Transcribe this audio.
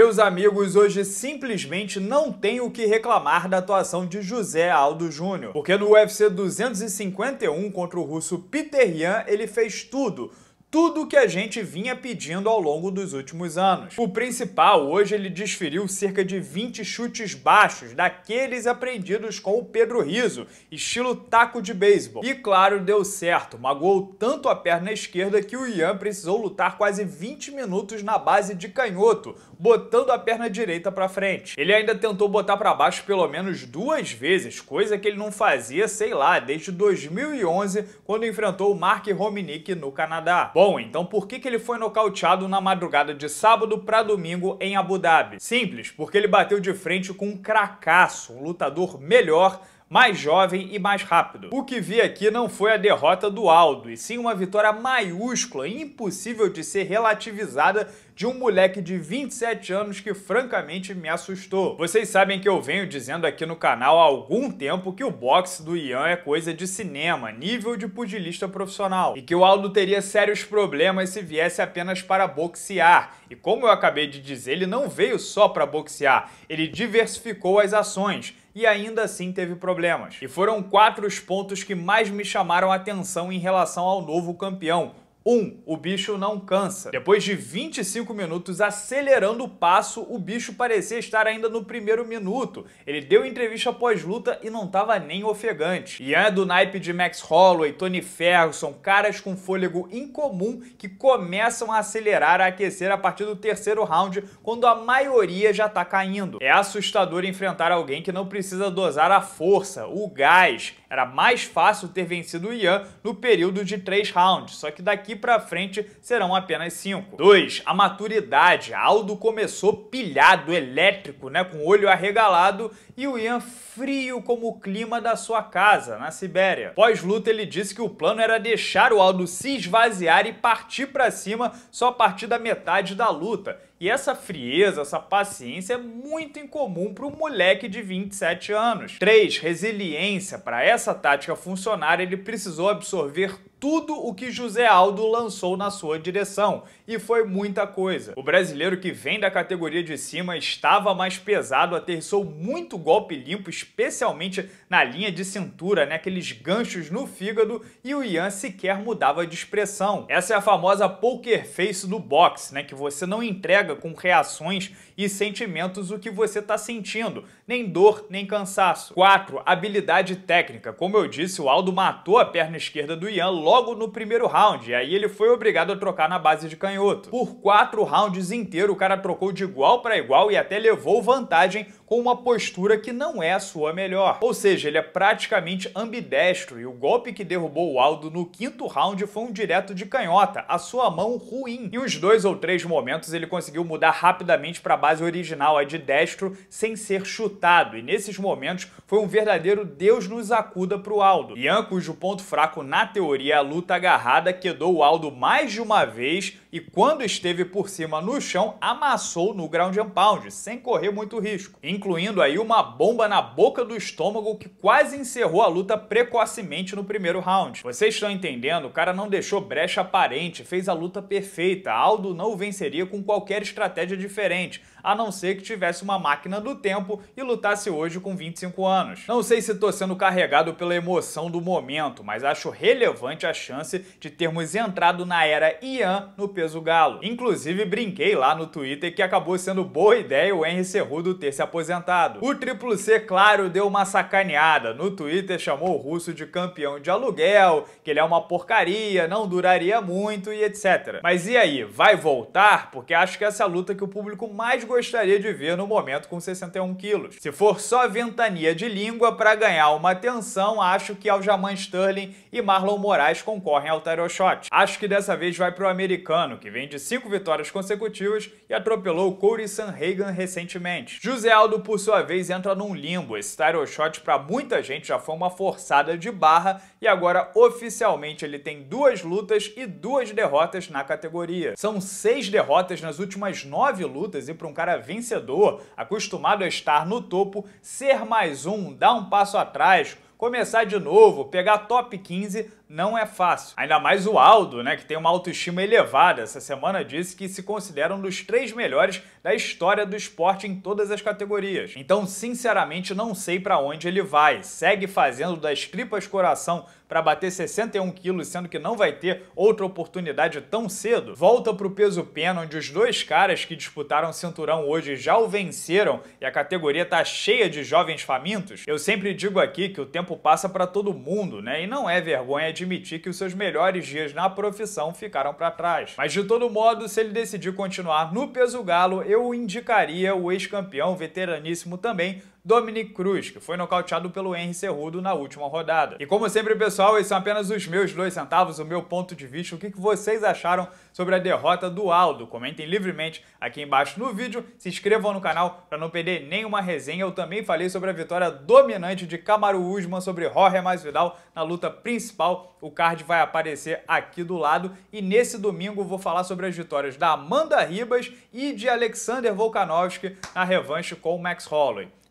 Meus amigos, hoje simplesmente não tenho o que reclamar da atuação de José Aldo Júnior, porque no UFC 251 contra o russo Peter Yan ele fez tudo tudo o que a gente vinha pedindo ao longo dos últimos anos. O principal, hoje ele desferiu cerca de 20 chutes baixos, daqueles aprendidos com o Pedro Riso, estilo taco de beisebol. E claro, deu certo, magoou tanto a perna esquerda que o Ian precisou lutar quase 20 minutos na base de canhoto, botando a perna direita para frente. Ele ainda tentou botar para baixo pelo menos duas vezes, coisa que ele não fazia, sei lá, desde 2011, quando enfrentou o Mark Rominick no Canadá. Bom, então por que, que ele foi nocauteado na madrugada de sábado para domingo em Abu Dhabi? Simples, porque ele bateu de frente com um cracaço, um lutador melhor mais jovem e mais rápido. O que vi aqui não foi a derrota do Aldo, e sim uma vitória maiúscula, impossível de ser relativizada de um moleque de 27 anos que francamente me assustou. Vocês sabem que eu venho dizendo aqui no canal há algum tempo que o boxe do Ian é coisa de cinema, nível de pugilista profissional, e que o Aldo teria sérios problemas se viesse apenas para boxear. E como eu acabei de dizer, ele não veio só para boxear, ele diversificou as ações e ainda assim teve problemas. E foram quatro os pontos que mais me chamaram a atenção em relação ao novo campeão, 1. O bicho não cansa. Depois de 25 minutos acelerando o passo, o bicho parecia estar ainda no primeiro minuto. Ele deu entrevista após luta e não estava nem ofegante. Ian é do naipe de Max Holloway, Tony Ferguson, caras com fôlego incomum que começam a acelerar, a aquecer a partir do terceiro round, quando a maioria já está caindo. É assustador enfrentar alguém que não precisa dosar a força, o gás, era mais fácil ter vencido o Ian no período de três rounds, só que daqui para frente serão apenas cinco. 2. A maturidade. Aldo começou pilhado, elétrico, né, com o olho arregalado e o Ian frio como o clima da sua casa, na Sibéria. Pós-luta ele disse que o plano era deixar o Aldo se esvaziar e partir para cima só a partir da metade da luta e essa frieza, essa paciência é muito incomum para um moleque de 27 anos. 3. Resiliência. Para essa tática funcionar, ele precisou absorver tudo o que José Aldo lançou na sua direção, e foi muita coisa. O brasileiro que vem da categoria de cima estava mais pesado, aterrissou muito golpe limpo, especialmente na linha de cintura, né, aqueles ganchos no fígado, e o Ian sequer mudava de expressão. Essa é a famosa poker face do boxe, né, que você não entrega com reações e sentimentos o que você está sentindo, nem dor, nem cansaço. 4. Habilidade técnica. Como eu disse, o Aldo matou a perna esquerda do Ian logo no primeiro round, e aí ele foi obrigado a trocar na base de canhoto. Por quatro rounds inteiro, o cara trocou de igual para igual e até levou vantagem com uma postura que não é a sua melhor. Ou seja, ele é praticamente ambidestro e o golpe que derrubou o Aldo no quinto round foi um direto de canhota, a sua mão ruim. Em uns dois ou três momentos ele conseguiu mudar rapidamente para a base original, a de destro, sem ser chutado. E nesses momentos foi um verdadeiro Deus nos acuda para o Aldo. Ian, cujo ponto fraco na teoria a luta agarrada quedou o Aldo mais de uma vez e quando esteve por cima no chão, amassou no ground and pound, sem correr muito risco, incluindo aí uma bomba na boca do estômago que quase encerrou a luta precocemente no primeiro round. Vocês estão entendendo? O cara não deixou brecha aparente, fez a luta perfeita. Aldo não venceria com qualquer estratégia diferente, a não ser que tivesse uma máquina do tempo e lutasse hoje com 25 anos. Não sei se tô sendo carregado pela emoção do momento, mas acho relevante a chance de termos entrado na era Ian no peso galo. Inclusive, brinquei lá no Twitter que acabou sendo boa ideia o Henry Cerrudo ter se aposentado. O Triple C, claro, deu uma sacaneada. No Twitter chamou o russo de campeão de aluguel, que ele é uma porcaria, não duraria muito e etc. Mas e aí, vai voltar? Porque acho que essa é a luta que o público mais gostaria de ver no momento com 61 quilos. Se for só ventania de língua para ganhar uma atenção, acho que Aljamain é Sterling e Marlon Moraes reais concorrem ao title shot. Acho que dessa vez vai para o americano, que vem de cinco vitórias consecutivas e atropelou Corey Sanhagan recentemente. José Aldo, por sua vez, entra num limbo. Esse title shot para muita gente já foi uma forçada de barra e agora oficialmente ele tem duas lutas e duas derrotas na categoria. São seis derrotas nas últimas nove lutas e para um cara vencedor, acostumado a estar no topo, ser mais um, dar um passo atrás, começar de novo, pegar top 15, não é fácil. Ainda mais o Aldo, né, que tem uma autoestima elevada. Essa semana disse que se considera um dos três melhores da história do esporte em todas as categorias. Então, sinceramente, não sei para onde ele vai. Segue fazendo das tripas coração para bater 61 quilos, sendo que não vai ter outra oportunidade tão cedo. Volta para o peso pena, onde os dois caras que disputaram o cinturão hoje já o venceram e a categoria tá cheia de jovens famintos. Eu sempre digo aqui que o tempo passa para todo mundo, né? E não é vergonha de admitir que os seus melhores dias na profissão ficaram para trás. Mas de todo modo, se ele decidir continuar no peso galo, eu indicaria o ex-campeão veteraníssimo também Dominic Cruz, que foi nocauteado pelo Henry Cerrudo na última rodada. E como sempre, pessoal, esses são apenas os meus dois centavos, o meu ponto de vista, o que vocês acharam sobre a derrota do Aldo. Comentem livremente aqui embaixo no vídeo, se inscrevam no canal para não perder nenhuma resenha. Eu também falei sobre a vitória dominante de Camaro Usman sobre Jorge Vidal na luta principal. O card vai aparecer aqui do lado e nesse domingo vou falar sobre as vitórias da Amanda Ribas e de Alexander Volkanovski na revanche com o Max Holloway.